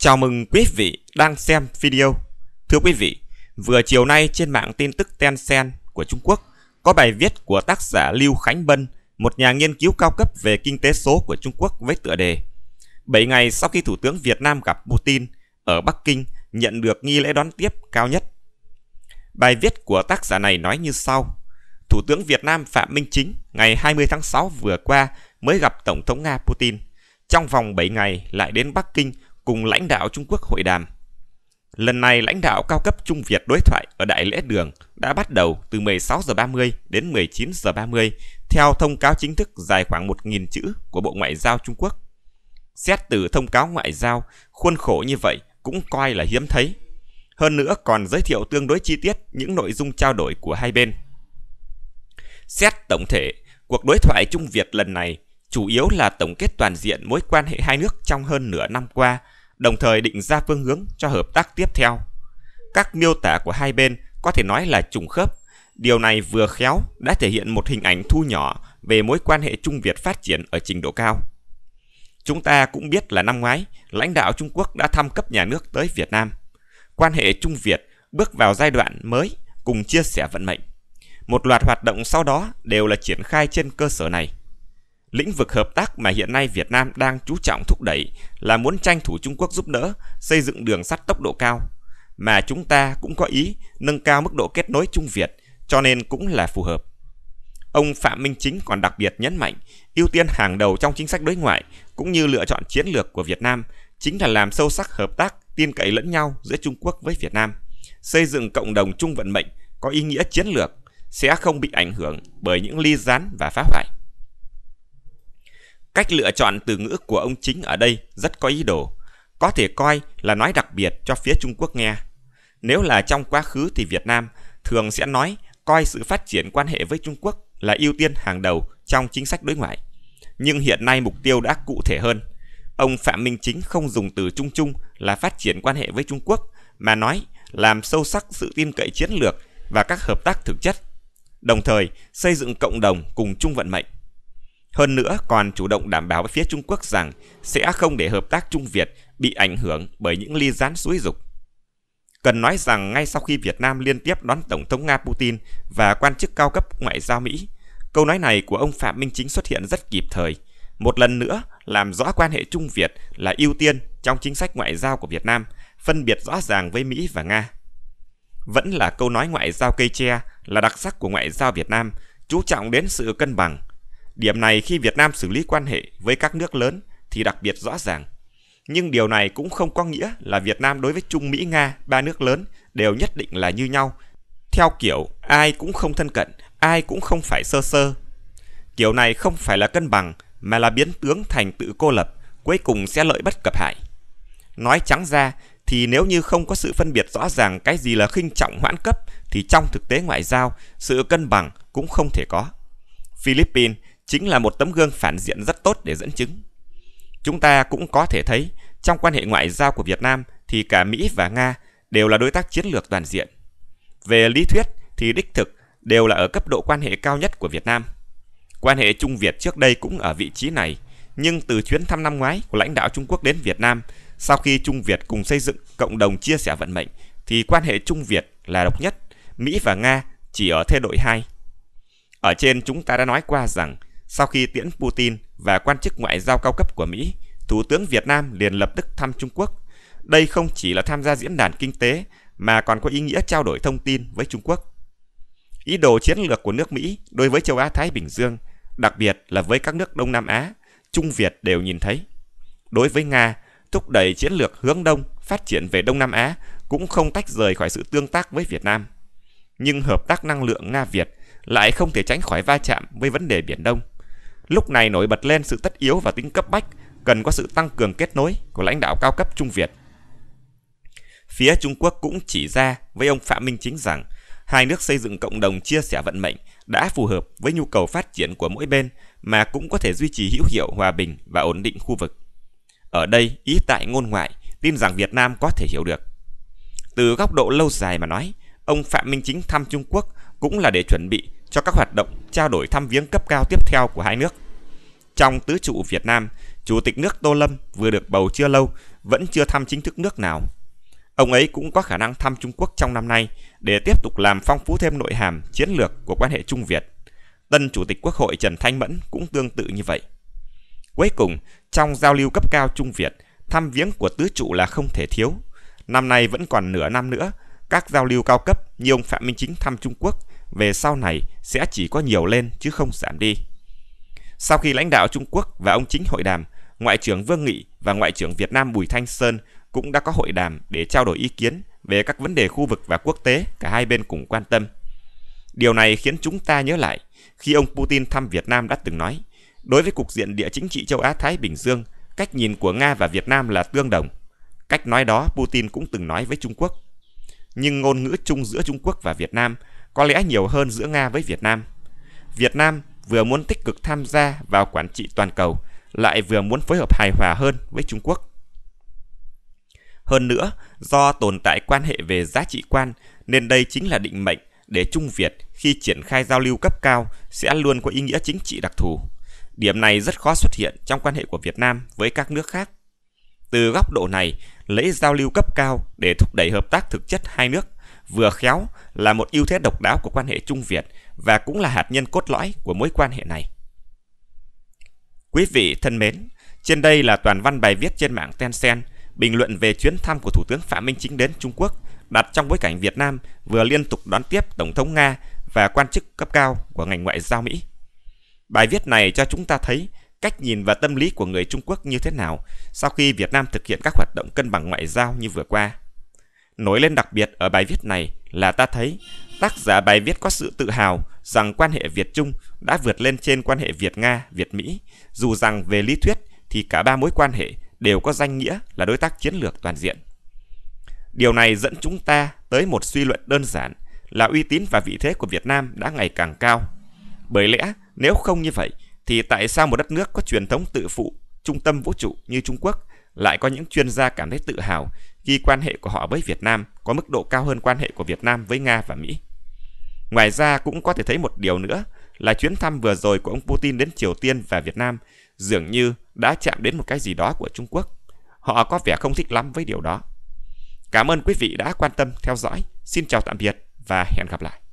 Chào mừng quý vị đang xem video. Thưa quý vị, vừa chiều nay trên mạng tin tức Tencent của Trung Quốc có bài viết của tác giả Lưu Khánh Bân, một nhà nghiên cứu cao cấp về kinh tế số của Trung Quốc với tựa đề 7 ngày sau khi Thủ tướng Việt Nam gặp Putin ở Bắc Kinh nhận được nghi lễ đón tiếp cao nhất. Bài viết của tác giả này nói như sau. Thủ tướng Việt Nam Phạm Minh Chính ngày 20 tháng 6 vừa qua mới gặp Tổng thống Nga Putin. Trong vòng 7 ngày lại đến Bắc Kinh cùng lãnh đạo Trung Quốc hội đàm. Lần này lãnh đạo cao cấp Trung Việt đối thoại ở Đại lễ đường đã bắt đầu từ 16 giờ 30 đến 19 giờ 30 theo thông cáo chính thức dài khoảng 1.000 chữ của Bộ Ngoại giao Trung Quốc. Xét từ thông cáo ngoại giao, khuôn khổ như vậy cũng coi là hiếm thấy. Hơn nữa còn giới thiệu tương đối chi tiết những nội dung trao đổi của hai bên. Xét tổng thể, cuộc đối thoại Trung Việt lần này chủ yếu là tổng kết toàn diện mối quan hệ hai nước trong hơn nửa năm qua – đồng thời định ra phương hướng cho hợp tác tiếp theo. Các miêu tả của hai bên có thể nói là trùng khớp. Điều này vừa khéo đã thể hiện một hình ảnh thu nhỏ về mối quan hệ Trung Việt phát triển ở trình độ cao. Chúng ta cũng biết là năm ngoái, lãnh đạo Trung Quốc đã thăm cấp nhà nước tới Việt Nam. Quan hệ Trung Việt bước vào giai đoạn mới cùng chia sẻ vận mệnh. Một loạt hoạt động sau đó đều là triển khai trên cơ sở này. Lĩnh vực hợp tác mà hiện nay Việt Nam đang chú trọng thúc đẩy là muốn tranh thủ Trung Quốc giúp đỡ xây dựng đường sắt tốc độ cao, mà chúng ta cũng có ý nâng cao mức độ kết nối Trung Việt, cho nên cũng là phù hợp. Ông Phạm Minh Chính còn đặc biệt nhấn mạnh ưu tiên hàng đầu trong chính sách đối ngoại cũng như lựa chọn chiến lược của Việt Nam chính là làm sâu sắc hợp tác, tin cậy lẫn nhau giữa Trung Quốc với Việt Nam, xây dựng cộng đồng chung vận mệnh có ý nghĩa chiến lược sẽ không bị ảnh hưởng bởi những ly gián và phá hoại. Cách lựa chọn từ ngữ của ông chính ở đây rất có ý đồ, có thể coi là nói đặc biệt cho phía Trung Quốc nghe. Nếu là trong quá khứ thì Việt Nam thường sẽ nói coi sự phát triển quan hệ với Trung Quốc là ưu tiên hàng đầu trong chính sách đối ngoại. Nhưng hiện nay mục tiêu đã cụ thể hơn. Ông Phạm Minh Chính không dùng từ chung chung là phát triển quan hệ với Trung Quốc mà nói làm sâu sắc sự tin cậy chiến lược và các hợp tác thực chất, đồng thời xây dựng cộng đồng cùng chung vận mệnh. Hơn nữa còn chủ động đảm bảo với phía Trung Quốc rằng sẽ không để hợp tác Trung Việt bị ảnh hưởng bởi những ly gián suối dục. Cần nói rằng ngay sau khi Việt Nam liên tiếp đón Tổng thống Nga Putin và quan chức cao cấp ngoại giao Mỹ, câu nói này của ông Phạm Minh Chính xuất hiện rất kịp thời, một lần nữa làm rõ quan hệ Trung Việt là ưu tiên trong chính sách ngoại giao của Việt Nam, phân biệt rõ ràng với Mỹ và Nga. Vẫn là câu nói ngoại giao cây tre là đặc sắc của ngoại giao Việt Nam, chú trọng đến sự cân bằng, Điểm này khi Việt Nam xử lý quan hệ với các nước lớn thì đặc biệt rõ ràng. Nhưng điều này cũng không có nghĩa là Việt Nam đối với Trung Mỹ Nga, ba nước lớn đều nhất định là như nhau. Theo kiểu ai cũng không thân cận, ai cũng không phải sơ sơ. Kiểu này không phải là cân bằng mà là biến tướng thành tự cô lập, cuối cùng sẽ lợi bất cập hại. Nói trắng ra thì nếu như không có sự phân biệt rõ ràng cái gì là khinh trọng hoãn cấp thì trong thực tế ngoại giao, sự cân bằng cũng không thể có. Philippines chính là một tấm gương phản diện rất tốt để dẫn chứng. Chúng ta cũng có thể thấy, trong quan hệ ngoại giao của Việt Nam thì cả Mỹ và Nga đều là đối tác chiến lược toàn diện. Về lý thuyết thì đích thực đều là ở cấp độ quan hệ cao nhất của Việt Nam. Quan hệ Trung Việt trước đây cũng ở vị trí này, nhưng từ chuyến thăm năm ngoái của lãnh đạo Trung Quốc đến Việt Nam, sau khi Trung Việt cùng xây dựng cộng đồng chia sẻ vận mệnh, thì quan hệ Trung Việt là độc nhất, Mỹ và Nga chỉ ở thế đội 2. Ở trên chúng ta đã nói qua rằng sau khi tiễn Putin và quan chức ngoại giao cao cấp của Mỹ, Thủ tướng Việt Nam liền lập tức thăm Trung Quốc. Đây không chỉ là tham gia diễn đàn kinh tế mà còn có ý nghĩa trao đổi thông tin với Trung Quốc. Ý đồ chiến lược của nước Mỹ đối với châu Á Thái Bình Dương, đặc biệt là với các nước Đông Nam Á, Trung Việt đều nhìn thấy. Đối với Nga, thúc đẩy chiến lược hướng đông phát triển về Đông Nam Á cũng không tách rời khỏi sự tương tác với Việt Nam. Nhưng hợp tác năng lượng Nga-Việt lại không thể tránh khỏi va chạm với vấn đề Biển Đông. Lúc này nổi bật lên sự tất yếu và tính cấp bách, cần có sự tăng cường kết nối của lãnh đạo cao cấp Trung Việt. Phía Trung Quốc cũng chỉ ra với ông Phạm Minh Chính rằng hai nước xây dựng cộng đồng chia sẻ vận mệnh đã phù hợp với nhu cầu phát triển của mỗi bên mà cũng có thể duy trì hữu hiệu hòa bình và ổn định khu vực. Ở đây, ý tại ngôn ngoại tin rằng Việt Nam có thể hiểu được. Từ góc độ lâu dài mà nói, ông Phạm Minh Chính thăm Trung Quốc cũng là để chuẩn bị cho các hoạt động trao đổi thăm viếng cấp cao tiếp theo của hai nước. Trong tứ trụ Việt Nam, Chủ tịch nước Tô Lâm vừa được bầu chưa lâu vẫn chưa thăm chính thức nước nào. Ông ấy cũng có khả năng thăm Trung Quốc trong năm nay để tiếp tục làm phong phú thêm nội hàm chiến lược của quan hệ Trung Việt. Tân Chủ tịch Quốc hội Trần Thanh Mẫn cũng tương tự như vậy. Cuối cùng, trong giao lưu cấp cao Trung Việt, thăm viếng của tứ trụ là không thể thiếu. Năm nay vẫn còn nửa năm nữa, các giao lưu cao cấp như ông Phạm Minh Chính thăm Trung Quốc về sau này sẽ chỉ có nhiều lên chứ không giảm đi. Sau khi lãnh đạo Trung Quốc và ông chính hội đàm, Ngoại trưởng Vương Nghị và Ngoại trưởng Việt Nam Bùi Thanh Sơn cũng đã có hội đàm để trao đổi ý kiến về các vấn đề khu vực và quốc tế cả hai bên cùng quan tâm. Điều này khiến chúng ta nhớ lại khi ông Putin thăm Việt Nam đã từng nói, đối với cục diện địa chính trị châu Á Thái Bình Dương, cách nhìn của Nga và Việt Nam là tương đồng. Cách nói đó Putin cũng từng nói với Trung Quốc. Nhưng ngôn ngữ chung giữa Trung Quốc và Việt Nam có lẽ nhiều hơn giữa Nga với Việt Nam. Việt Nam vừa muốn tích cực tham gia vào quản trị toàn cầu, lại vừa muốn phối hợp hài hòa hơn với Trung Quốc. Hơn nữa, do tồn tại quan hệ về giá trị quan nên đây chính là định mệnh để Trung Việt khi triển khai giao lưu cấp cao sẽ luôn có ý nghĩa chính trị đặc thù. Điểm này rất khó xuất hiện trong quan hệ của Việt Nam với các nước khác. Từ góc độ này, lấy giao lưu cấp cao để thúc đẩy hợp tác thực chất hai nước vừa khéo là một ưu thế độc đáo của quan hệ Trung Việt và cũng là hạt nhân cốt lõi của mối quan hệ này. Quý vị thân mến, trên đây là toàn văn bài viết trên mạng Tencent bình luận về chuyến thăm của Thủ tướng Phạm Minh Chính đến Trung Quốc đặt trong bối cảnh Việt Nam vừa liên tục đón tiếp Tổng thống Nga và quan chức cấp cao của ngành ngoại giao Mỹ. Bài viết này cho chúng ta thấy cách nhìn và tâm lý của người Trung Quốc như thế nào sau khi Việt Nam thực hiện các hoạt động cân bằng ngoại giao như vừa qua. Nổi lên đặc biệt ở bài viết này là ta thấy tác giả bài viết có sự tự hào rằng quan hệ Việt-Trung đã vượt lên trên quan hệ Việt-Nga, Việt-Mỹ, dù rằng về lý thuyết thì cả ba mối quan hệ đều có danh nghĩa là đối tác chiến lược toàn diện. Điều này dẫn chúng ta tới một suy luận đơn giản là uy tín và vị thế của Việt Nam đã ngày càng cao. Bởi lẽ, nếu không như vậy, thì tại sao một đất nước có truyền thống tự phụ, trung tâm vũ trụ như Trung Quốc lại có những chuyên gia cảm thấy tự hào khi quan hệ của họ với Việt Nam có mức độ cao hơn quan hệ của Việt Nam với Nga và Mỹ. Ngoài ra cũng có thể thấy một điều nữa là chuyến thăm vừa rồi của ông Putin đến Triều Tiên và Việt Nam dường như đã chạm đến một cái gì đó của Trung Quốc. Họ có vẻ không thích lắm với điều đó. Cảm ơn quý vị đã quan tâm theo dõi. Xin chào tạm biệt và hẹn gặp lại.